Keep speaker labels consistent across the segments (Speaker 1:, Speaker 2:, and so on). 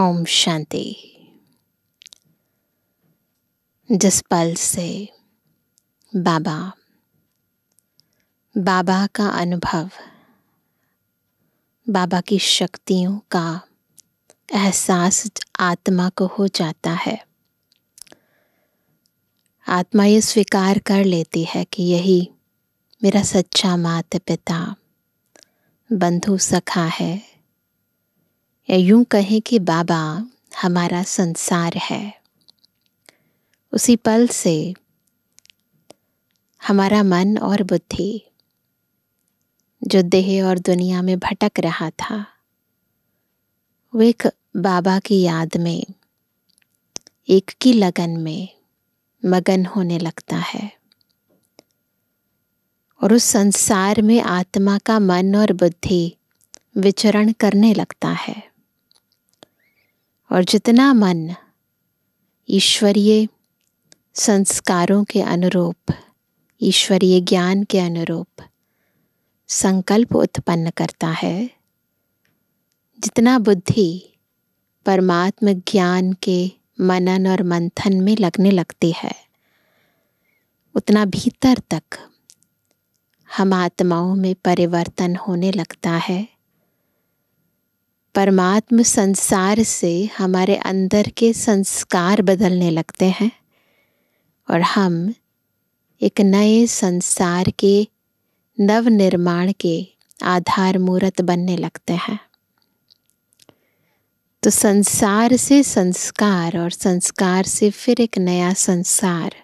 Speaker 1: ओम शांति जिस पल से बाबा बाबा का अनुभव बाबा की शक्तियों का एहसास आत्मा को हो जाता है आत्मा ये स्वीकार कर लेती है कि यही मेरा सच्चा माता पिता बंधु सखा है या यूं कहें कि बाबा हमारा संसार है उसी पल से हमारा मन और बुद्धि जो देह और दुनिया में भटक रहा था वो एक बाबा की याद में एक की लगन में मगन होने लगता है और उस संसार में आत्मा का मन और बुद्धि विचरण करने लगता है और जितना मन ईश्वरीय संस्कारों के अनुरूप ईश्वरीय ज्ञान के अनुरूप संकल्प उत्पन्न करता है जितना बुद्धि परमात्म ज्ञान के मनन और मंथन में लगने लगती है उतना भीतर तक हम आत्माओं में परिवर्तन होने लगता है परमात्म संसार से हमारे अंदर के संस्कार बदलने लगते हैं और हम एक नए संसार के नव निर्माण के आधार मूर्त बनने लगते हैं तो संसार से संस्कार और संस्कार से फिर एक नया संसार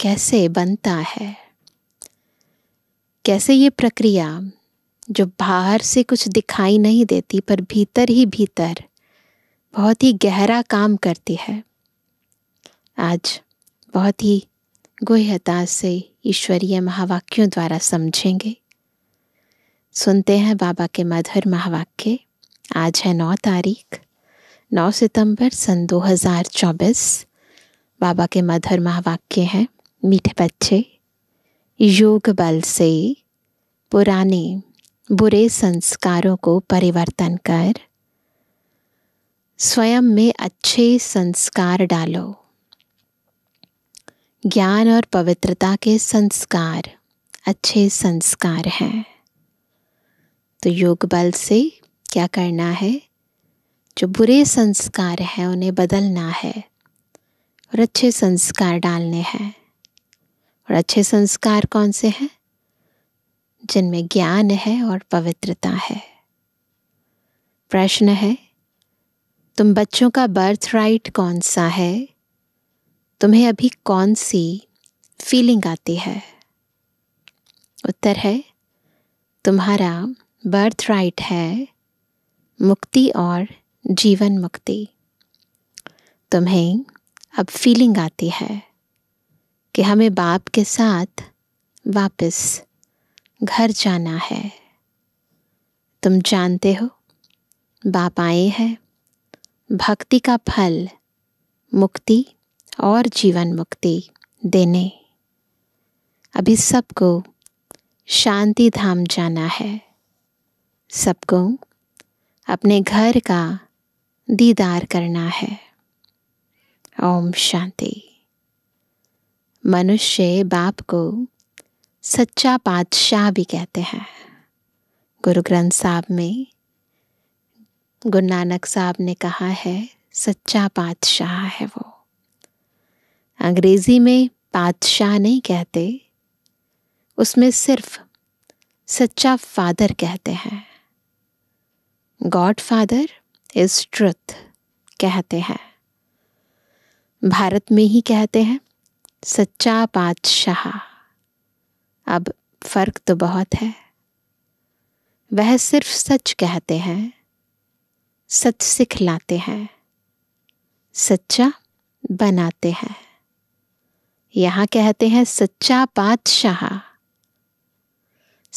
Speaker 1: कैसे बनता है कैसे ये प्रक्रिया जो बाहर से कुछ दिखाई नहीं देती पर भीतर ही भीतर बहुत ही गहरा काम करती है आज बहुत ही गुहता से ईश्वरीय महावाक्यों द्वारा समझेंगे सुनते हैं बाबा के मधुर महावाक्य आज है नौ तारीख नौ सितंबर सन 2024 बाबा के मधुर महावाक्य हैं मीठे बच्चे योग बल से पुराने बुरे संस्कारों को परिवर्तन कर स्वयं में अच्छे संस्कार डालो ज्ञान और पवित्रता के संस्कार अच्छे संस्कार हैं तो योग बल से क्या करना है जो बुरे संस्कार हैं उन्हें बदलना है और अच्छे संस्कार डालने हैं और अच्छे संस्कार कौन से हैं जिनमें ज्ञान है और पवित्रता है प्रश्न है तुम बच्चों का बर्थ राइट कौन सा है तुम्हें अभी कौन सी फीलिंग आती है उत्तर है तुम्हारा बर्थ राइट है मुक्ति और जीवन मुक्ति तुम्हें अब फीलिंग आती है कि हमें बाप के साथ वापस घर जाना है तुम जानते हो बाप आए हैं भक्ति का फल मुक्ति और जीवन मुक्ति देने अभी सबको शांति धाम जाना है सबको अपने घर का दीदार करना है ओम शांति मनुष्य बाप को सच्चा बादशाह भी कहते हैं गुरु ग्रंथ साहब में गुरु नानक साहब ने कहा है सच्चा बादशाह है वो अंग्रेज़ी में बादशाह नहीं कहते उसमें सिर्फ सच्चा फादर कहते हैं गॉड फादर इज ट्रुथ कहते हैं भारत में ही कहते हैं सच्चा बादशाह अब फर्क तो बहुत है वह सिर्फ सच कहते हैं सच सिखलाते हैं सच्चा बनाते हैं यहाँ कहते हैं सच्चा बादशाह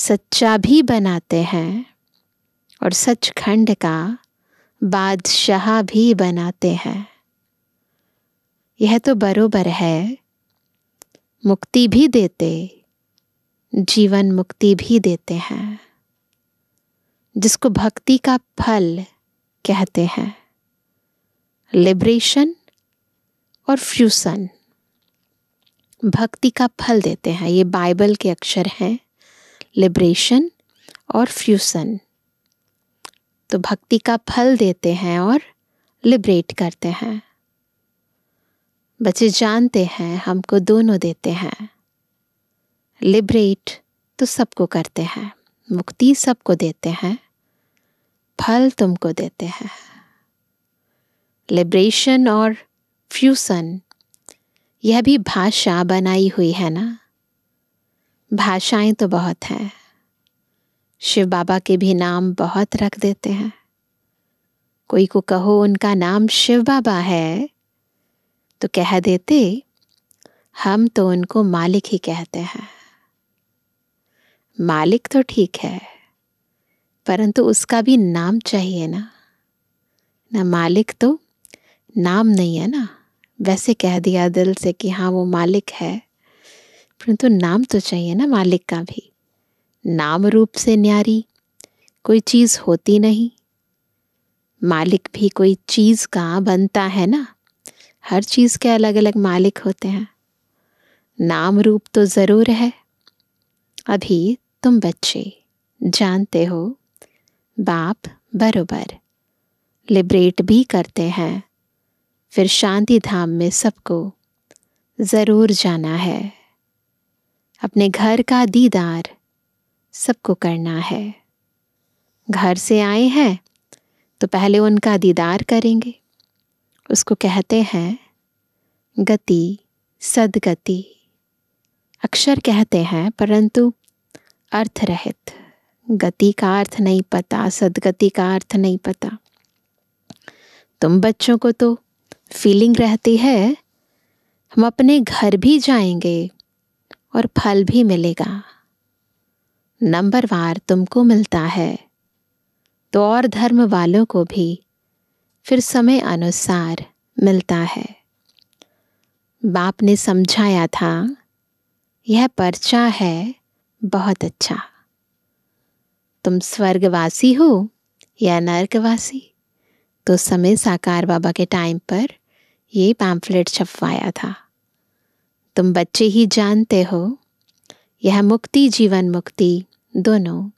Speaker 1: सच्चा भी बनाते हैं और सच खंड का बादशाह भी बनाते हैं यह तो बरोबर है मुक्ति भी देते जीवन मुक्ति भी देते हैं जिसको भक्ति का फल कहते हैं लिब्रेशन और फ्यूसन भक्ति का फल देते हैं ये बाइबल के अक्षर हैं लिब्रेशन और फ्यूसन तो भक्ति का फल देते हैं और लिबरेट करते हैं बच्चे जानते हैं हमको दोनों देते हैं लिबरेट तो सबको करते हैं मुक्ति सबको देते हैं फल तुमको देते हैं लिब्रेशन और फ्यूसन यह भी भाषा बनाई हुई है ना भाषाएं तो बहुत हैं शिव बाबा के भी नाम बहुत रख देते हैं कोई को कहो उनका नाम शिव बाबा है तो कह देते हम तो उनको मालिक ही कहते हैं मालिक तो ठीक है परंतु उसका भी नाम चाहिए ना ना मालिक तो नाम नहीं है ना वैसे कह दिया दिल से कि हाँ वो मालिक है परंतु नाम तो चाहिए ना मालिक का भी नाम रूप से न्यारी कोई चीज़ होती नहीं मालिक भी कोई चीज़ का बनता है ना हर चीज़ के अलग अलग मालिक होते हैं नाम रूप तो ज़रूर है अभी तुम बच्चे जानते हो बाप बरोबर लिबरेट भी करते हैं फिर शांति धाम में सबको ज़रूर जाना है अपने घर का दीदार सबको करना है घर से आए हैं तो पहले उनका दीदार करेंगे उसको कहते हैं गति सदगति अक्षर कहते हैं परंतु अर्थ रहित गति का अर्थ नहीं पता सदगति का अर्थ नहीं पता तुम बच्चों को तो फीलिंग रहती है हम अपने घर भी जाएंगे और फल भी मिलेगा नंबर वार तुमको मिलता है तो और धर्म वालों को भी फिर समय अनुसार मिलता है बाप ने समझाया था यह पर्चा है बहुत अच्छा तुम स्वर्गवासी हो या नर्कवासी तो समय साकार बाबा के टाइम पर ये पैम्फलेट छपवाया था तुम बच्चे ही जानते हो यह मुक्ति जीवन मुक्ति दोनों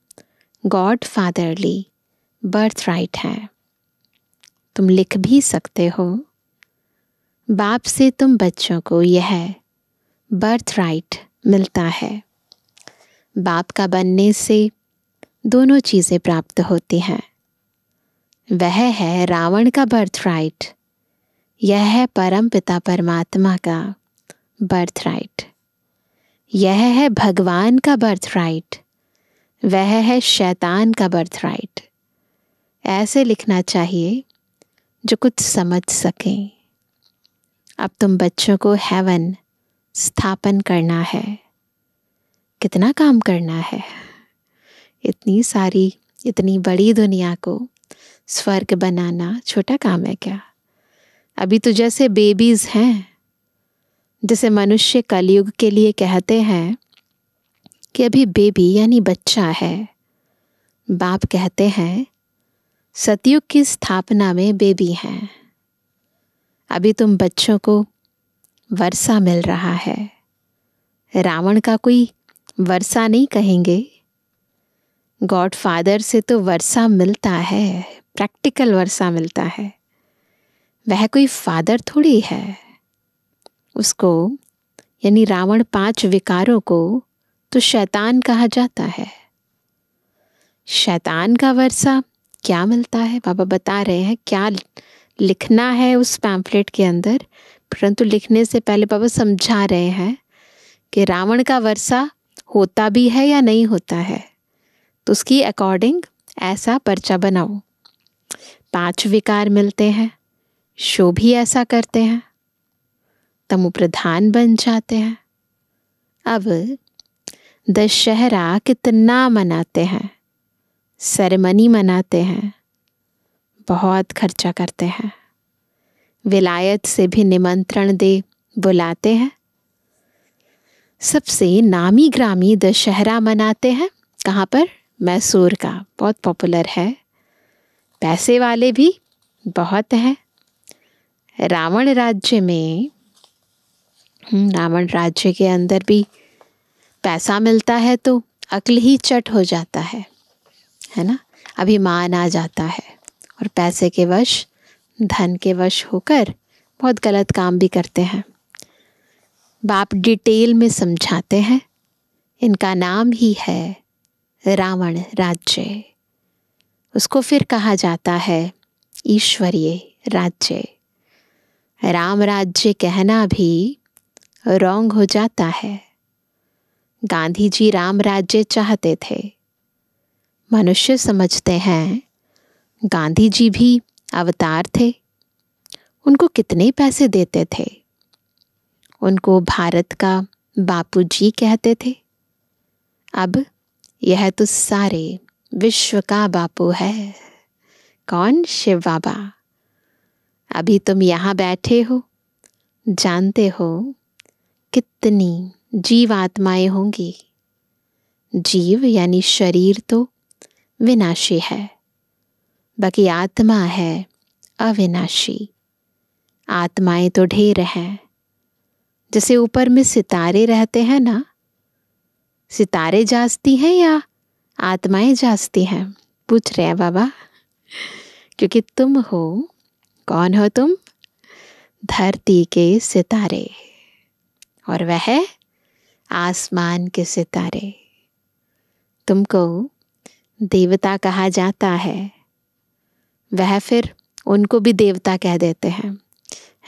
Speaker 1: गॉड फादरली बर्थ राइट है तुम लिख भी सकते हो बाप से तुम बच्चों को यह बर्थ राइट मिलता है बाप का बनने से दोनों चीज़ें प्राप्त होती हैं वह है रावण का बर्थ राइट यह है परम पिता परमात्मा का बर्थ राइट यह है भगवान का बर्थ राइट वह है शैतान का बर्थ राइट ऐसे लिखना चाहिए जो कुछ समझ सकें अब तुम बच्चों को हेवन स्थापन करना है कितना काम करना है इतनी सारी इतनी बड़ी दुनिया को स्वर्ग बनाना छोटा काम है क्या अभी तो जैसे बेबीज़ हैं जैसे मनुष्य कलयुग के लिए कहते हैं कि अभी बेबी यानी बच्चा है बाप कहते हैं सतयुग की स्थापना में बेबी हैं अभी तुम बच्चों को वर्षा मिल रहा है रावण का कोई वर्षा नहीं कहेंगे गॉड फादर से तो वर्षा मिलता है प्रैक्टिकल वर्षा मिलता है वह कोई फादर थोड़ी है उसको यानी रावण पांच विकारों को तो शैतान कहा जाता है शैतान का वर्षा क्या मिलता है बाबा बता रहे हैं क्या लिखना है उस पैम्फलेट के अंदर परंतु लिखने से पहले बाबा समझा रहे हैं कि रावण का वर्षा होता भी है या नहीं होता है तो उसकी अकॉर्डिंग ऐसा पर्चा बनाओ पांच विकार मिलते हैं शो भी ऐसा करते हैं तमु प्रधान बन जाते हैं अब दशहरा कितना मनाते हैं सेरेमनी मनाते हैं बहुत खर्चा करते हैं विलायत से भी निमंत्रण दे बुलाते हैं सबसे नामी ग्रामी दशहरा मनाते हैं कहाँ पर मैसूर का बहुत पॉपुलर है पैसे वाले भी बहुत हैं रावण राज्य में हम्म, रावण राज्य के अंदर भी पैसा मिलता है तो अक्ल ही चट हो जाता है है ना अभिमान आ जाता है और पैसे के वश धन के वश होकर बहुत गलत काम भी करते हैं बाप डिटेल में समझाते हैं इनका नाम ही है रावण राज्य उसको फिर कहा जाता है ईश्वरीय राज्य राम राज्य कहना भी रोंग हो जाता है गांधी जी राम राज्य चाहते थे मनुष्य समझते हैं गांधी जी भी अवतार थे उनको कितने पैसे देते थे उनको भारत का बापूजी कहते थे अब यह तो सारे विश्व का बापू है कौन शिव बाबा अभी तुम यहाँ बैठे हो जानते हो कितनी जीव आत्माएं होंगी जीव यानी शरीर तो विनाशी है बाकी आत्मा है अविनाशी आत्माएं तो ढेर हैं जैसे ऊपर में सितारे रहते हैं ना सितारे जागती हैं या आत्माएं जाती हैं पूछ रहे हैं बाबा क्योंकि तुम हो कौन हो तुम धरती के सितारे और वह आसमान के सितारे तुमको देवता कहा जाता है वह फिर उनको भी देवता कह देते हैं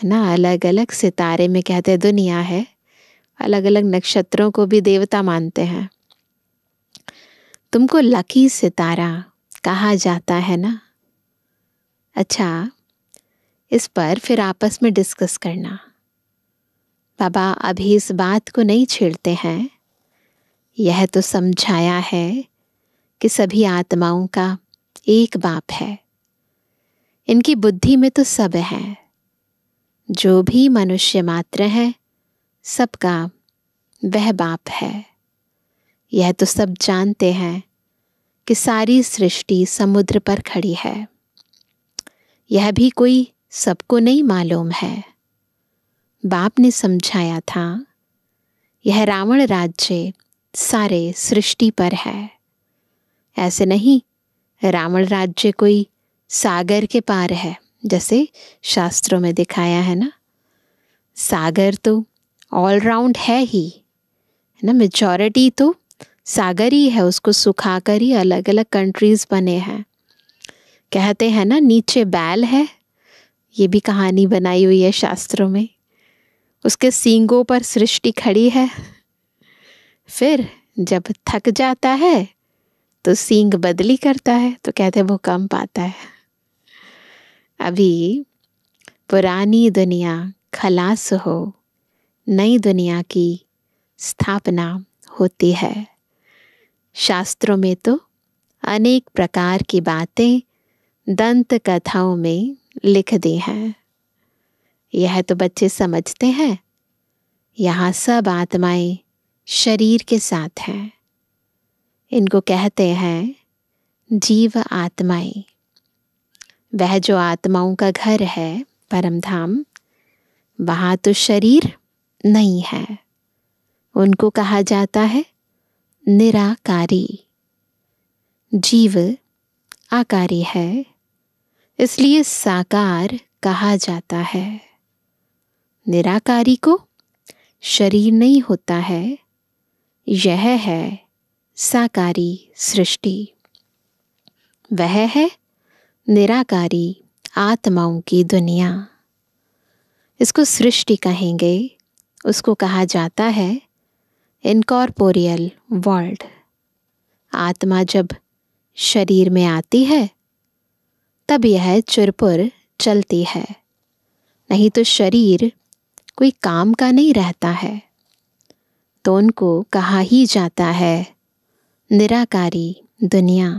Speaker 1: है ना अलग अलग सितारे में कहते हैं दुनिया है अलग अलग नक्षत्रों को भी देवता मानते हैं तुमको लकी सितारा कहा जाता है ना अच्छा इस पर फिर आपस में डिस्कस करना बाबा अभी इस बात को नहीं छेड़ते हैं यह तो समझाया है कि सभी आत्माओं का एक बाप है इनकी बुद्धि में तो सब है जो भी मनुष्य मात्र है सबका वह बाप है यह तो सब जानते हैं कि सारी सृष्टि समुद्र पर खड़ी है यह भी कोई सबको नहीं मालूम है बाप ने समझाया था यह रावण राज्य सारे सृष्टि पर है ऐसे नहीं रावण राज्य कोई सागर के पार है जैसे शास्त्रों में दिखाया है ना सागर तो ऑलराउंड है ही है ना मेजॉरिटी तो सागर ही है उसको सुखा कर ही अलग अलग कंट्रीज़ बने हैं कहते हैं ना नीचे बैल है ये भी कहानी बनाई हुई है शास्त्रों में उसके सींगों पर सृष्टि खड़ी है फिर जब थक जाता है तो सींग बदली करता है तो कहते भूकंप आता है अभी पुरानी दुनिया खलास हो नई दुनिया की स्थापना होती है शास्त्रों में तो अनेक प्रकार की बातें दंत कथाओं में लिख दी हैं यह तो बच्चे समझते हैं यहाँ सब आत्माएं शरीर के साथ हैं इनको कहते हैं जीव आत्माएं वह जो आत्माओं का घर है परमधाम वहाँ तो शरीर नहीं है उनको कहा जाता है निराकारी जीव आकारी है इसलिए साकार कहा जाता है निराकारी को शरीर नहीं होता है यह है साकारी सृष्टि वह है निराकारी आत्माओं की दुनिया इसको सृष्टि कहेंगे उसको कहा जाता है इनकॉर्पोरियल वर्ल्ड आत्मा जब शरीर में आती है तब यह चुरपुर चलती है नहीं तो शरीर कोई काम का नहीं रहता है तो उनको कहा ही जाता है निराकारी दुनिया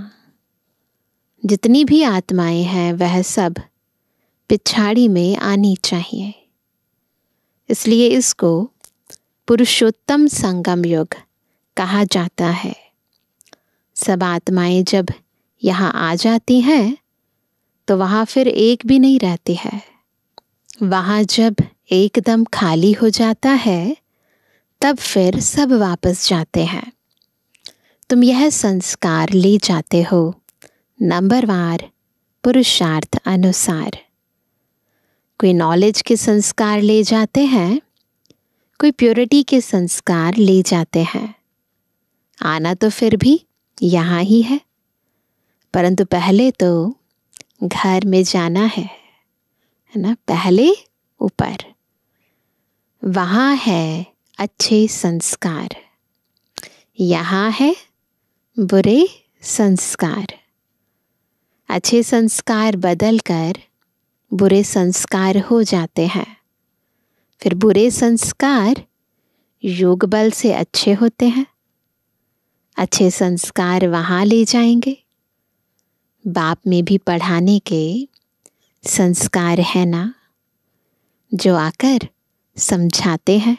Speaker 1: जितनी भी आत्माएं हैं वह सब पिछाड़ी में आनी चाहिए इसलिए इसको पुरुषोत्तम संगम युग कहा जाता है सब आत्माएं जब यहाँ आ जाती हैं तो वहाँ फिर एक भी नहीं रहती है वहाँ जब एकदम खाली हो जाता है तब फिर सब वापस जाते हैं तुम यह संस्कार ले जाते हो नंबरवार पुरुषार्थ अनुसार कोई नॉलेज के संस्कार ले जाते हैं कोई प्योरिटी के संस्कार ले जाते हैं आना तो फिर भी यहाँ ही है परंतु पहले तो घर में जाना है है ना पहले ऊपर वहाँ है अच्छे संस्कार यहाँ है बुरे संस्कार अच्छे संस्कार बदल कर बुरे संस्कार हो जाते हैं फिर बुरे संस्कार योग बल से अच्छे होते हैं अच्छे संस्कार वहाँ ले जाएंगे बाप में भी पढ़ाने के संस्कार है ना जो आकर समझाते हैं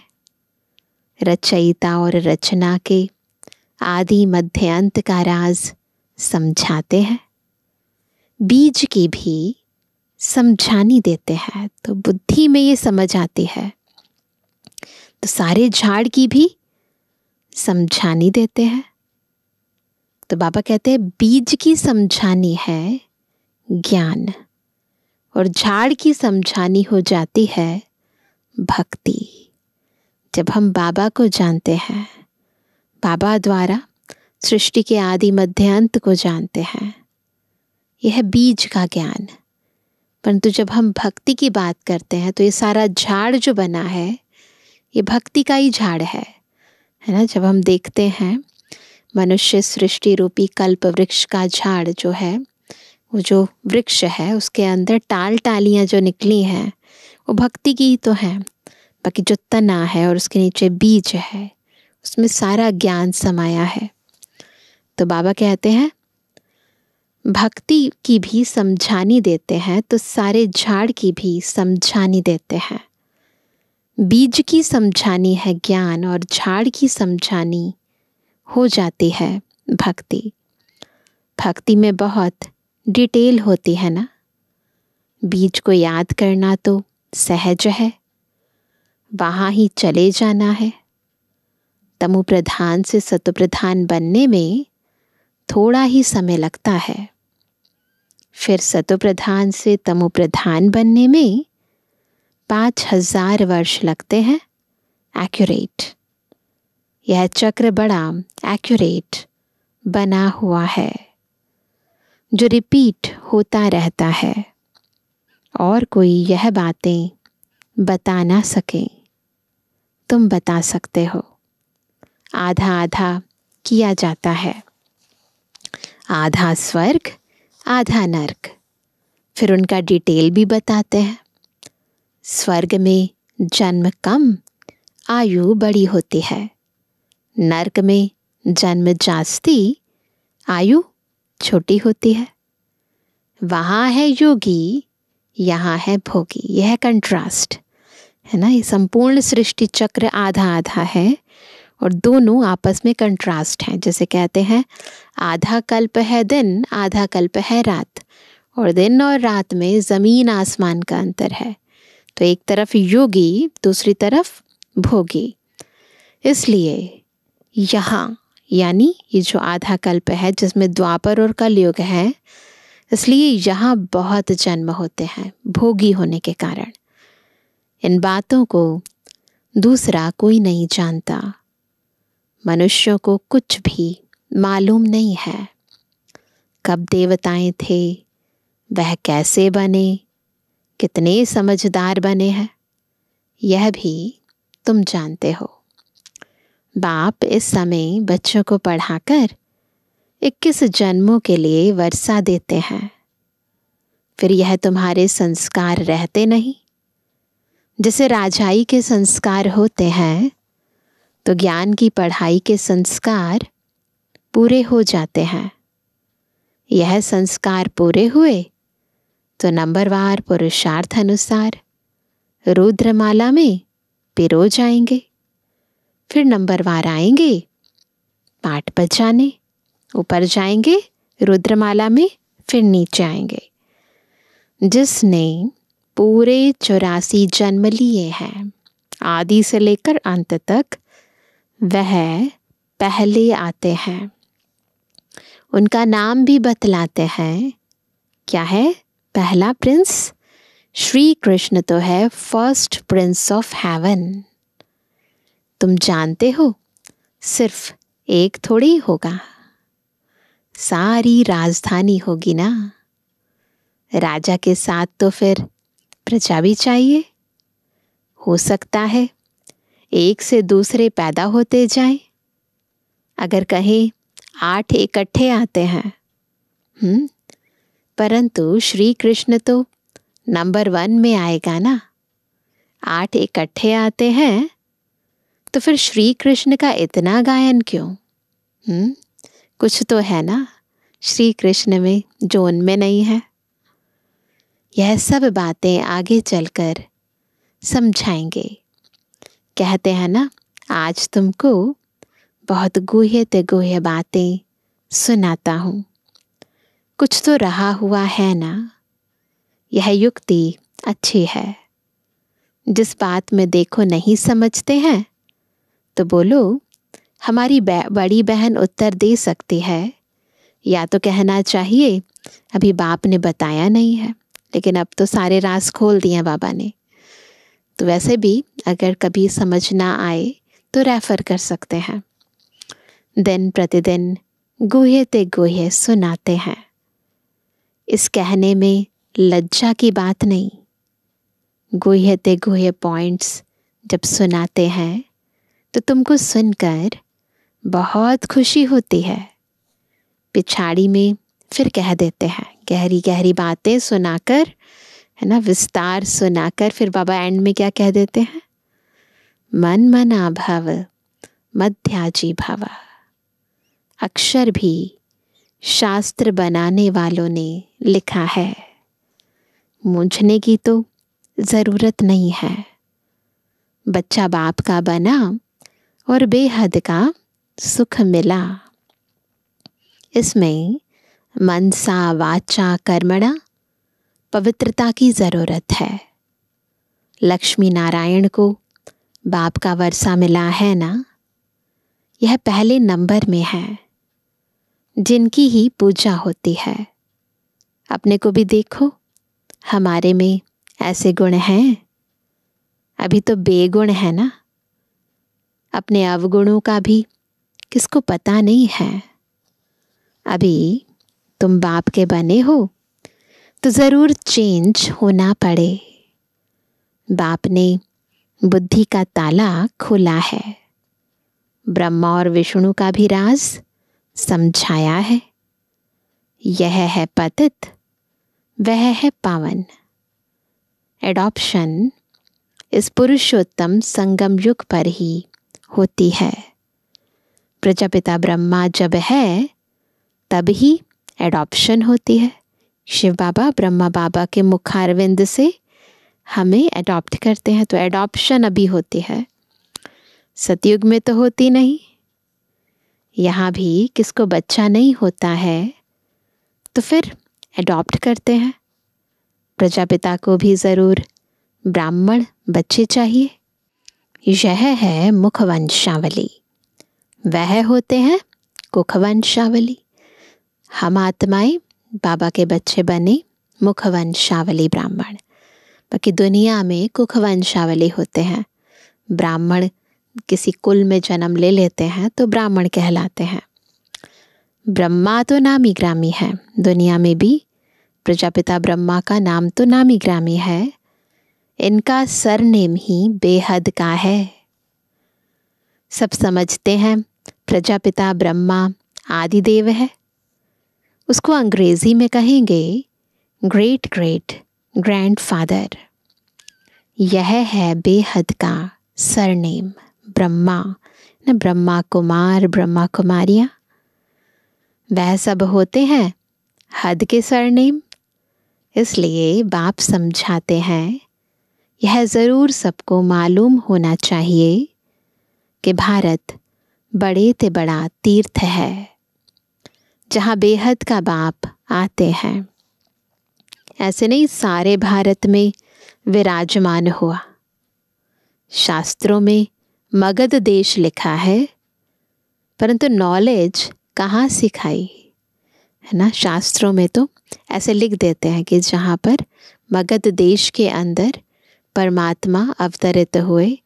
Speaker 1: रचयिता और रचना के आदि मध्य अंत का राज समझाते हैं बीज की भी समझानी देते हैं तो बुद्धि में ये समझ आती है तो सारे झाड़ की भी समझानी देते हैं तो बाबा कहते हैं बीज की समझानी है ज्ञान और झाड़ की समझानी हो जाती है भक्ति जब हम बाबा को जानते हैं बाबा द्वारा सृष्टि के आदि मध्यांत को जानते हैं यह बीज का ज्ञान परंतु जब हम भक्ति की बात करते हैं तो ये सारा झाड़ जो बना है ये भक्ति का ही झाड़ है है ना जब हम देखते हैं मनुष्य सृष्टि रूपी कल्प वृक्ष का झाड़ जो है वो जो वृक्ष है उसके अंदर टाल टालियाँ जो निकली हैं वो भक्ति की ही तो हैं बाकी जो तना है और उसके नीचे बीज है उसमें सारा ज्ञान समाया है तो बाबा कहते हैं भक्ति की भी समझानी देते हैं तो सारे झाड़ की भी समझानी देते हैं बीज की समझानी है ज्ञान और झाड़ की समझानी हो जाती है भक्ति भक्ति में बहुत डिटेल होती है ना बीज को याद करना तो सहज है वहाँ ही चले जाना है तमु प्रधान से सतु प्रधान बनने में थोड़ा ही समय लगता है फिर प्रधान से प्रधान बनने में पाँच हजार वर्ष लगते हैं एक्यूरेट यह चक्र बड़ा एक्यूरेट बना हुआ है जो रिपीट होता रहता है और कोई यह बातें बता ना सके तुम बता सकते हो आधा आधा किया जाता है आधा स्वर्ग आधा नर्क फिर उनका डिटेल भी बताते हैं स्वर्ग में जन्म कम आयु बड़ी होती है नर्क में जन्म जास्ती आयु छोटी होती है वहाँ है योगी यहाँ है भोगी यह कंट्रास्ट है ना ये संपूर्ण सृष्टि चक्र आधा आधा है और दोनों आपस में कंट्रास्ट हैं जैसे कहते हैं आधा कल्प है दिन आधा कल्प है रात और दिन और रात में ज़मीन आसमान का अंतर है तो एक तरफ योगी दूसरी तरफ भोगी इसलिए यहाँ यानी ये जो आधा कल्प है जिसमें द्वापर और कलयुग है इसलिए यहाँ बहुत जन्म होते हैं भोगी होने के कारण इन बातों को दूसरा कोई नहीं जानता मनुष्यों को कुछ भी मालूम नहीं है कब देवताएं थे वह कैसे बने कितने समझदार बने हैं यह भी तुम जानते हो बाप इस समय बच्चों को पढ़ाकर इक्कीस जन्मों के लिए वर्षा देते हैं फिर यह तुम्हारे संस्कार रहते नहीं जिसे राजाई के संस्कार होते हैं तो ज्ञान की पढ़ाई के संस्कार पूरे हो जाते हैं यह संस्कार पूरे हुए तो नंबरवार पुरुषार्थ अनुसार रुद्रमाला में पिरो जाएंगे फिर नंबरवार आएंगे पाठ बजाने ऊपर जाएंगे रुद्रमाला में फिर नीचे आएंगे जिसने पूरे चौरासी जन्म लिए हैं आदि से लेकर अंत तक वह पहले आते हैं उनका नाम भी बतलाते हैं क्या है पहला प्रिंस श्री कृष्ण तो है फर्स्ट प्रिंस ऑफ हेवन तुम जानते हो सिर्फ एक थोड़ी होगा सारी राजधानी होगी ना राजा के साथ तो फिर प्रजा भी चाहिए हो सकता है एक से दूसरे पैदा होते जाएं? अगर कहें आठ इकट्ठे आते हैं हम्म परंतु श्री कृष्ण तो नंबर वन में आएगा ना आठ इकट्ठे आते हैं तो फिर श्री कृष्ण का इतना गायन क्यों हम्म कुछ तो है ना श्री कृष्ण में जो उनमें नहीं है यह सब बातें आगे चलकर समझाएंगे कहते हैं ना आज तुमको बहुत गुहे ते गुहे बातें सुनाता हूँ कुछ तो रहा हुआ है ना यह युक्ति अच्छी है जिस बात में देखो नहीं समझते हैं तो बोलो हमारी बड़ी बहन उत्तर दे सकती है या तो कहना चाहिए अभी बाप ने बताया नहीं है लेकिन अब तो सारे रास खोल दिए बाबा ने तो वैसे भी अगर कभी समझ ना आए तो रेफ़र कर सकते हैं दिन प्रतिदिन गुहे ते गुहे सुनाते हैं इस कहने में लज्जा की बात नहीं गुहे ते गुहे पॉइंट्स जब सुनाते हैं तो तुमको सुनकर बहुत खुशी होती है पिछाड़ी में फिर कह देते हैं गहरी गहरी बातें सुनाकर है ना विस्तार सुनाकर फिर बाबा एंड में क्या कह देते हैं मन मना भव मध्याजी भावा अक्षर भी शास्त्र बनाने वालों ने लिखा है मुझने की तो ज़रूरत नहीं है बच्चा बाप का बना और बेहद का सुख मिला इसमें मनसा वाचा कर्मणा पवित्रता की ज़रूरत है लक्ष्मी नारायण को बाप का वर्षा मिला है ना यह पहले नंबर में है जिनकी ही पूजा होती है अपने को भी देखो हमारे में ऐसे गुण हैं अभी तो बेगुण है ना अपने अवगुणों का भी किसको पता नहीं है अभी तुम बाप के बने हो तो ज़रूर चेंज होना पड़े बाप ने बुद्धि का ताला खोला है ब्रह्मा और विष्णु का भी राज समझाया है यह है पतित वह है पावन एडॉप्शन इस पुरुषोत्तम संगम युग पर ही होती है प्रजापिता ब्रह्मा जब है तब ही एडॉप्शन होती है शिव बाबा ब्रह्मा बाबा के मुखारविंद से हमें अडॉप्ट करते हैं तो एडॉप्शन अभी होती है सतयुग में तो होती नहीं यहाँ भी किसको बच्चा नहीं होता है तो फिर एडॉप्ट करते हैं प्रजापिता को भी ज़रूर ब्राह्मण बच्चे चाहिए यह है मुखवंशावली वह होते हैं कुखवंशावली हम आत्माएं बाबा के बच्चे बने मुखवंशावली ब्राह्मण बाकी दुनिया में कुखवंशावली होते हैं ब्राह्मण किसी कुल में जन्म ले लेते हैं तो ब्राह्मण कहलाते हैं ब्रह्मा तो नामी ग्रामी है दुनिया में भी प्रजापिता ब्रह्मा का नाम तो नामी ग्रामी है इनका सरनेम ही बेहद का है सब समझते हैं प्रजापिता ब्रह्मा आदि देव है उसको अंग्रेजी में कहेंगे ग्रेट ग्रेट ग्रैंड फादर यह है बेहद का सरनेम ब्रह्मा न ब्रह्मा कुमार ब्रह्मा कुमारियाँ वह सब होते हैं हद के सरनेम इसलिए बाप समझाते हैं यह ज़रूर सबको मालूम होना चाहिए कि भारत बड़े ते बड़ा तीर्थ है जहाँ बेहद का बाप आते हैं ऐसे नहीं सारे भारत में विराजमान हुआ शास्त्रों में मगध देश लिखा है परंतु नॉलेज कहाँ सिखाई है ना शास्त्रों में तो ऐसे लिख देते हैं कि जहाँ पर मगध देश के अंदर परमात्मा अवतरित हुए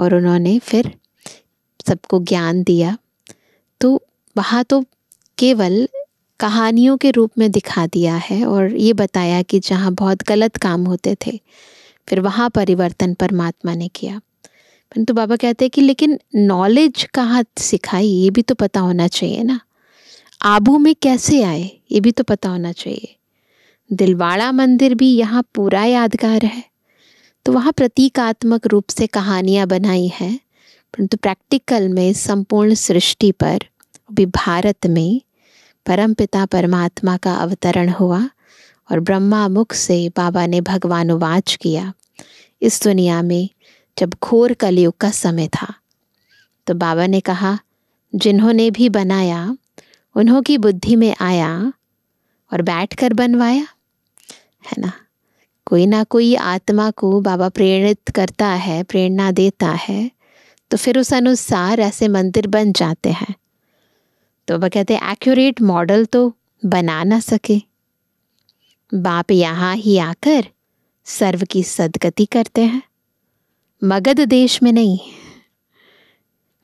Speaker 1: और उन्होंने फिर सबको ज्ञान दिया तो वहाँ तो केवल कहानियों के रूप में दिखा दिया है और ये बताया कि जहाँ बहुत गलत काम होते थे फिर वहाँ परिवर्तन परमात्मा ने किया परंतु बाबा कहते हैं कि लेकिन नॉलेज कहाँ सिखाई ये भी तो पता होना चाहिए ना आबू में कैसे आए ये भी तो पता होना चाहिए दिलवाड़ा मंदिर भी यहाँ पूरा यादगार है तो वहाँ प्रतीकात्मक रूप से कहानियाँ बनाई हैं परंतु प्रैक्टिकल में संपूर्ण सृष्टि पर भी भारत में परमपिता परमात्मा का अवतरण हुआ और ब्रह्मा मुख से बाबा ने भगवान वाच किया इस दुनिया में जब घोर कलयुग का समय था तो बाबा ने कहा जिन्होंने भी बनाया उन्हों की बुद्धि में आया और बैठकर बनवाया है ना कोई ना कोई आत्मा को बाबा प्रेरित करता है प्रेरणा देता है तो फिर उस अनुसार ऐसे मंदिर बन जाते हैं तो वह कहते एक्यूरेट मॉडल तो बना ना सके बाप यहाँ ही आकर सर्व की सदगति करते हैं मगध देश में नहीं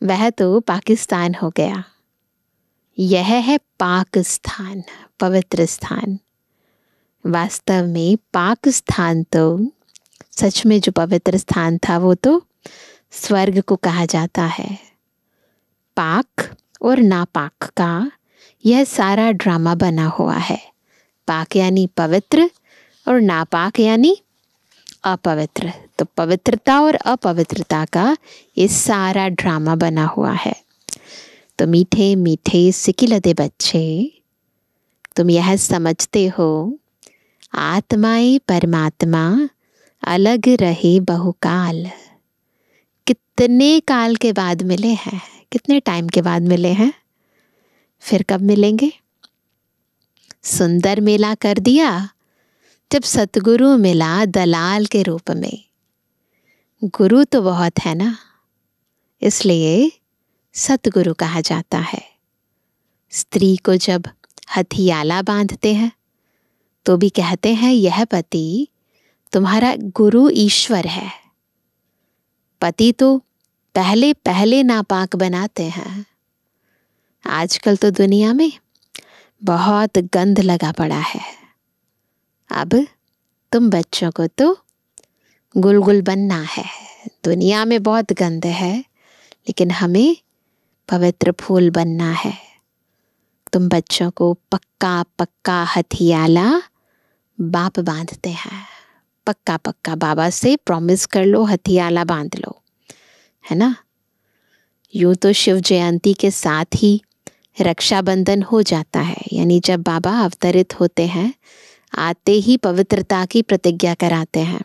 Speaker 1: वह तो पाकिस्तान हो गया यह है पाकिस्तान पवित्र स्थान वास्तव में पाकिस्तान तो सच में जो पवित्र स्थान था वो तो स्वर्ग को कहा जाता है पाक और नापाक का यह सारा ड्रामा बना हुआ है पाक यानी पवित्र और नापाक यानी अपवित्र तो पवित्रता और अपवित्रता का ये सारा ड्रामा बना हुआ है तो मीठे मीठे सिकिलदे बच्चे तुम यह समझते हो आत्माएं परमात्मा अलग रहे बहुकाल कितने काल के बाद मिले हैं कितने टाइम के बाद मिले हैं फिर कब मिलेंगे सुंदर मेला कर दिया जब सतगुरु मिला दलाल के रूप में गुरु तो बहुत है ना इसलिए सतगुरु कहा जाता है स्त्री को जब हथियाला बांधते हैं तो भी कहते हैं यह पति तुम्हारा गुरु ईश्वर है पति तो पहले पहले नापाक बनाते हैं आजकल तो दुनिया में बहुत गंध लगा पड़ा है अब तुम बच्चों को तो गुलगुल बनना है दुनिया में बहुत गंध है लेकिन हमें पवित्र फूल बनना है तुम बच्चों को पक्का पक्का हथियाला बाप बांधते हैं पक्का पक्का बाबा से प्रॉमिस कर लो हथियाला बांध लो है ना यूँ तो शिव जयंती के साथ ही रक्षाबंधन हो जाता है यानी जब बाबा अवतरित होते हैं आते ही पवित्रता की प्रतिज्ञा कराते हैं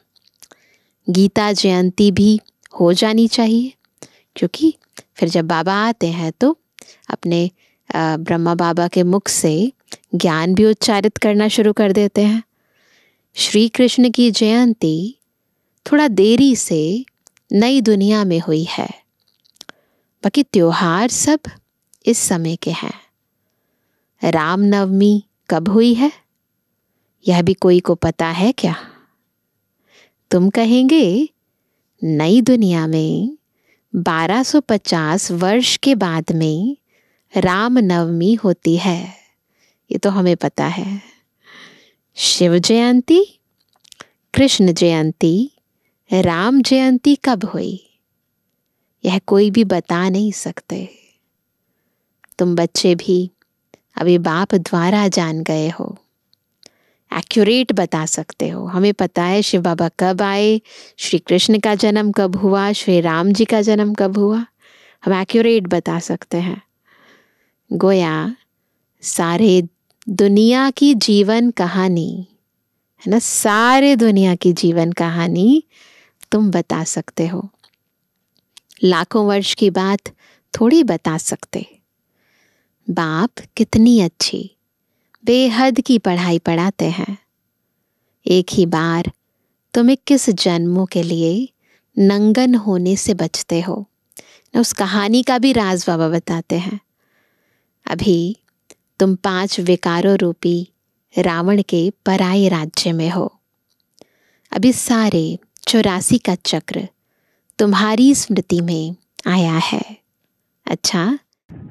Speaker 1: गीता जयंती भी हो जानी चाहिए क्योंकि फिर जब बाबा आते हैं तो अपने ब्रह्मा बाबा के मुख से ज्ञान भी उच्चारित करना शुरू कर देते हैं श्री कृष्ण की जयंती थोड़ा देरी से नई दुनिया में हुई है बाकी त्यौहार सब इस समय के हैं रामनवमी कब हुई है यह भी कोई को पता है क्या तुम कहेंगे नई दुनिया में 1250 वर्ष के बाद में रामनवमी होती है ये तो हमें पता है शिव जयंती कृष्ण जयंती राम जयंती कब हुई यह कोई भी बता नहीं सकते तुम बच्चे भी अभी बाप द्वारा जान गए हो एक्यूरेट बता सकते हो हमें पता है शिव बाबा कब आए श्री कृष्ण का जन्म कब हुआ श्री राम जी का जन्म कब हुआ हम एक्यूरेट बता सकते हैं गोया सारे दुनिया की जीवन कहानी है ना सारे दुनिया की जीवन कहानी तुम बता सकते हो लाखों वर्ष की बात थोड़ी बता सकते बाप कितनी अच्छी बेहद की पढ़ाई पढ़ाते हैं एक ही बार तुम इक्कीस जन्मों के लिए नंगन होने से बचते हो उस कहानी का भी राज बाबा बताते हैं अभी तुम पांच विकारों रूपी रावण के पराई राज्य में हो अभी सारे चौरासी का चक्र तुम्हारी स्मृति में आया है अच्छा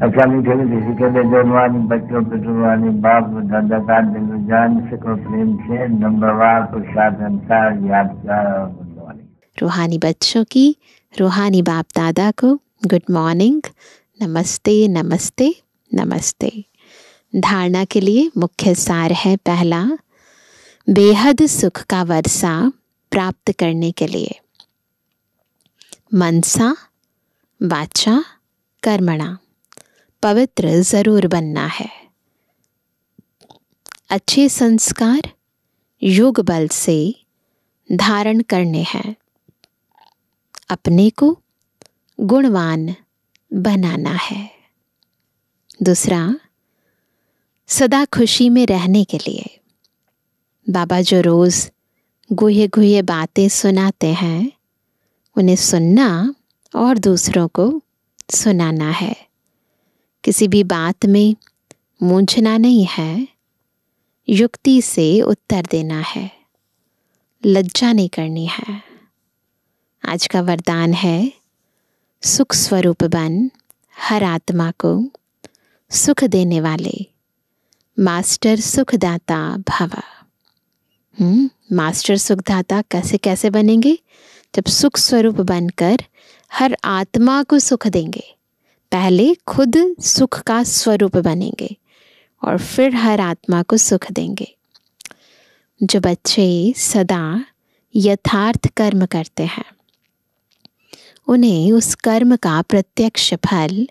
Speaker 1: अकाली ठेली किसी के लिए जनवानी बच्चों पे जुड़वानी तो बाप दादा दादी जान को प्रेम से नंबर वार को प्रसाद अंतर यादगार रूहानी बच्चों की रूहानी बाप दादा को गुड मॉर्निंग नमस्ते नमस्ते नमस्ते धारणा के लिए मुख्य सार है पहला बेहद सुख का वर्षा प्राप्त करने के लिए मनसा वाचा कर्मणा पवित्र ज़रूर बनना है अच्छे संस्कार योग बल से धारण करने हैं अपने को गुणवान बनाना है दूसरा सदा खुशी में रहने के लिए बाबा जो रोज़ गुहे गुहे बातें सुनाते हैं उन्हें सुनना और दूसरों को सुनाना है किसी भी बात में मूझना नहीं है युक्ति से उत्तर देना है लज्जा नहीं करनी है आज का वरदान है सुख स्वरूप बन हर आत्मा को सुख देने वाले मास्टर सुखदाता भवा हम्म? मास्टर सुखदाता कैसे कैसे बनेंगे जब सुख स्वरूप बनकर हर आत्मा को सुख देंगे पहले खुद सुख का स्वरूप बनेंगे और फिर हर आत्मा को सुख देंगे जो बच्चे सदा यथार्थ कर्म करते हैं उन्हें उस कर्म का प्रत्यक्ष फल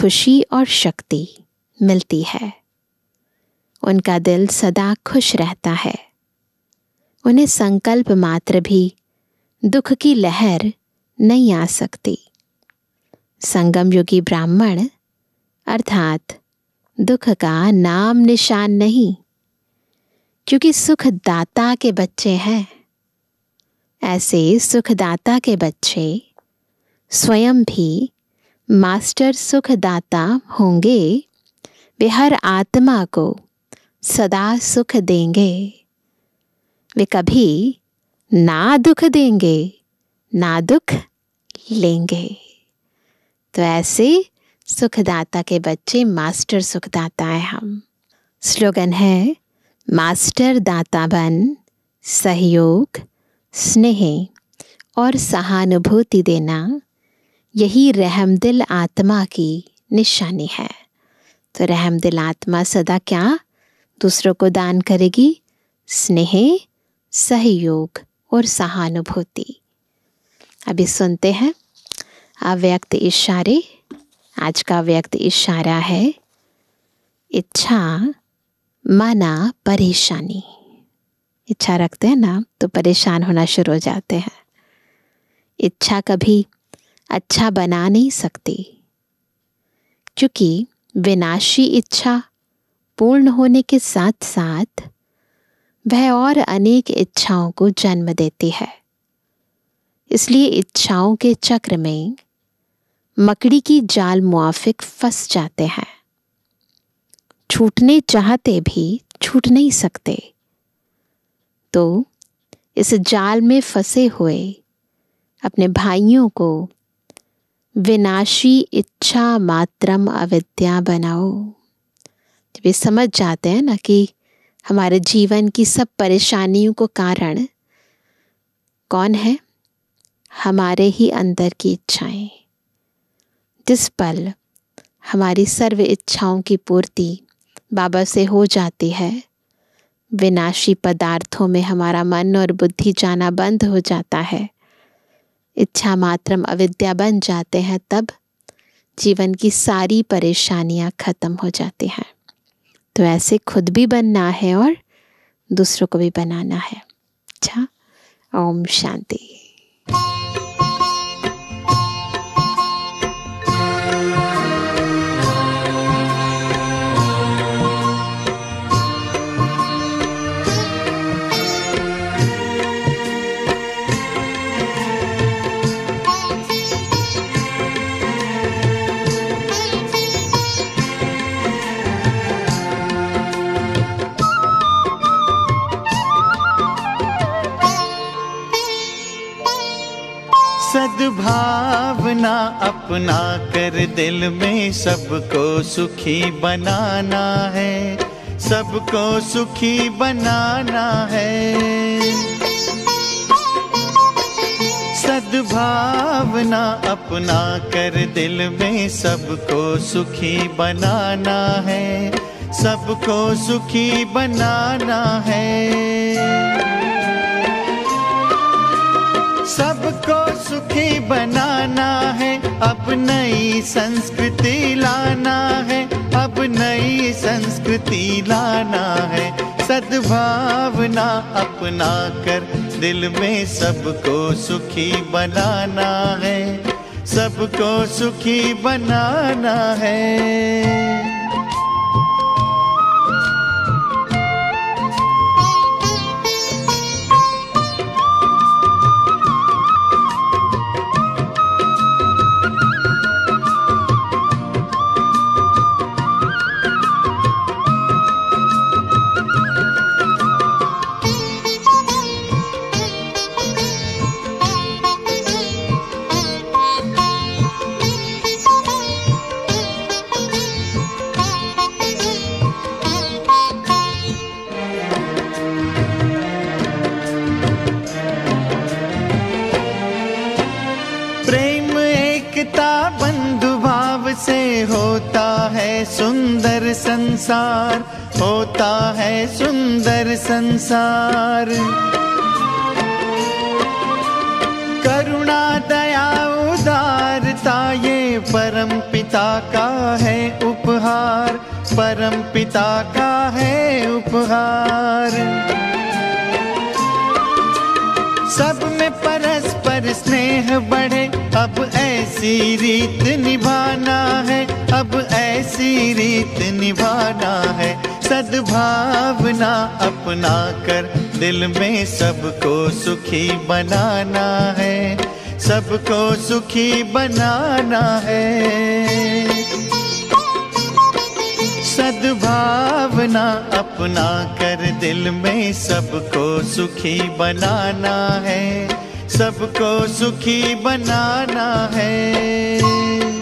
Speaker 1: खुशी और शक्ति मिलती है उनका दिल सदा खुश रहता है उन्हें संकल्प मात्र भी दुख की लहर नहीं आ सकती संगम युगी ब्राह्मण अर्थात दुख का नाम निशान नहीं क्योंकि सुखदाता के बच्चे हैं ऐसे सुखदाता के बच्चे स्वयं भी मास्टर सुखदाता होंगे वे हर आत्मा को सदा सुख देंगे वे कभी ना दुख देंगे ना दुख लेंगे तो ऐसे सुखदाता के बच्चे मास्टर सुखदाता है हम स्लोगन है मास्टर दाता बन सहयोग स्नेह और सहानुभूति देना यही रहमदिल आत्मा की निशानी है तो रहमदिल आत्मा सदा क्या दूसरों को दान करेगी स्नेह सहयोग और सहानुभूति अभी सुनते हैं अव्यक्त इशारे आज का व्यक्त इशारा है इच्छा माना परेशानी इच्छा रखते हैं ना तो परेशान होना शुरू हो जाते हैं इच्छा कभी अच्छा बना नहीं सकती क्योंकि विनाशी इच्छा पूर्ण होने के साथ साथ वह और अनेक इच्छाओं को जन्म देती है इसलिए इच्छाओं के चक्र में मकड़ी की जाल मुआफिक फंस जाते हैं छूटने चाहते भी छूट नहीं सकते तो इस जाल में फंसे हुए अपने भाइयों को विनाशी इच्छा मात्रम अविद्या बनाओ जब ये समझ जाते हैं ना कि हमारे जीवन की सब परेशानियों को कारण कौन है हमारे ही अंदर की इच्छाएं जिस पल हमारी सर्व इच्छाओं की पूर्ति बाबा से हो जाती है विनाशी पदार्थों में हमारा मन और बुद्धि जाना बंद हो जाता है इच्छा मात्रम अविद्या बन जाते हैं तब जीवन की सारी परेशानियां खत्म हो जाती हैं तो ऐसे खुद भी बनना है और दूसरों को भी बनाना है अच्छा ओम शांति
Speaker 2: भावना अपना कर दिल में सबको सुखी बनाना है सबको सुखी बनाना है सद्भावना अपना कर दिल में सबको सुखी बनाना है सबको सुखी बनाना है सबको सुखी बनाना है अब नई संस्कृति लाना है अब नई संस्कृति लाना है सद्भावना अपना कर दिल में सबको सुखी बनाना है सबको सुखी बनाना है संसार करुणा दया उदारता ये परम पिता का है उपहार परम पिता का है उपहार सब में परस्पर स्नेह बढ़े अब ऐसी रीत निभाना है अब ऐसी रीत निभाना है सद्भावना अपना कर दिल में सबको सुखी बनाना है सबको सुखी बनाना है सद्भावना अपना कर दिल में सबको सुखी बनाना है सबको सुखी बनाना है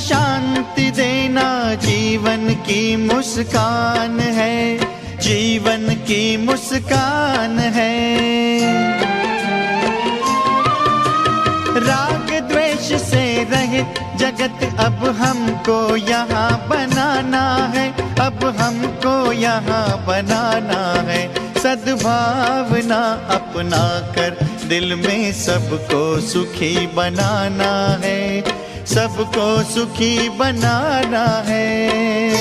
Speaker 2: शांति देना जीवन की मुस्कान है जीवन की मुस्कान है राग द्वेष से रहे जगत अब हमको यहाँ बनाना है अब हमको यहाँ बनाना है सद्भावना अपना कर दिल में सबको सुखी बनाना है सबको सुखी बनाना है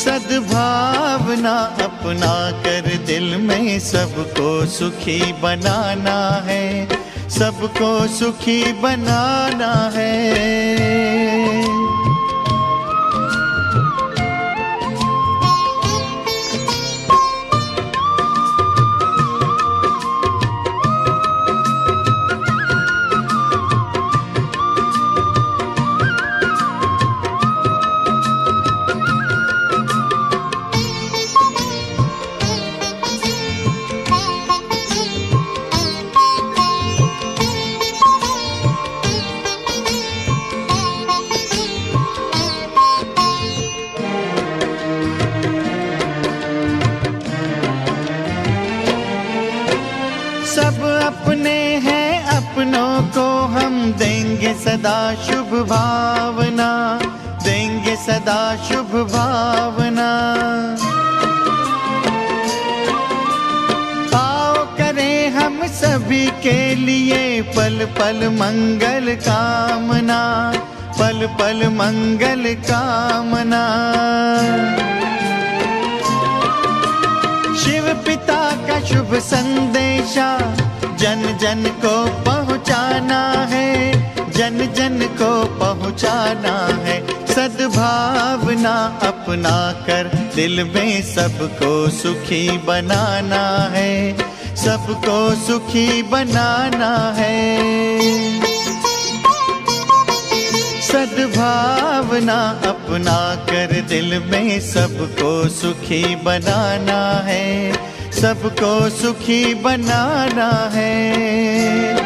Speaker 2: सद्भावना अपना कर दिल में सबको सुखी बनाना है सबको सुखी बनाना है सदा शुभ भावना देंगे सदा शुभ भावना आओ करें हम सभी के लिए पल पल मंगल कामना पल पल मंगल कामना शिव पिता का शुभ संदेशा जन जन को पहुंचाना है जन जन को पहुंचाना है सद्भावना अपना कर दिल में सबको सुखी बनाना है सबको सुखी बनाना है सद्भावना अपना कर दिल में सबको सुखी बनाना है सबको सुखी बनाना है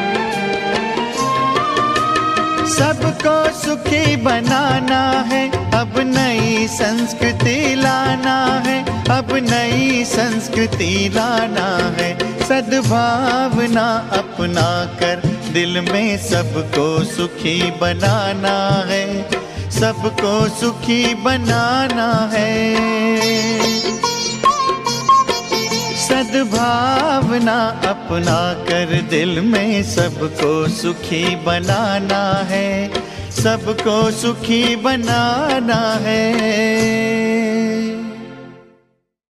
Speaker 2: सबको सुखी बनाना है अब नई संस्कृति लाना है अब नई संस्कृति लाना है सद्भावना अपना कर दिल में सबको सुखी बनाना है सबको सुखी बनाना है सद्भावना अपना कर दिल में सबको सुखी बनाना है सबको सुखी बनाना है